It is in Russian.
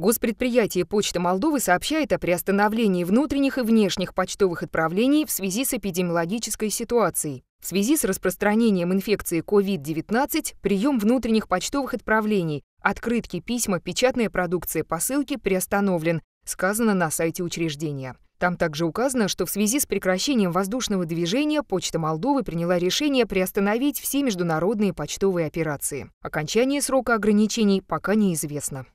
Госпредприятие Почта Молдовы сообщает о приостановлении внутренних и внешних почтовых отправлений в связи с эпидемиологической ситуацией. В связи с распространением инфекции COVID-19 прием внутренних почтовых отправлений, открытки, письма, печатная продукция, посылки приостановлен, сказано на сайте учреждения. Там также указано, что в связи с прекращением воздушного движения Почта Молдовы приняла решение приостановить все международные почтовые операции. Окончание срока ограничений пока неизвестно.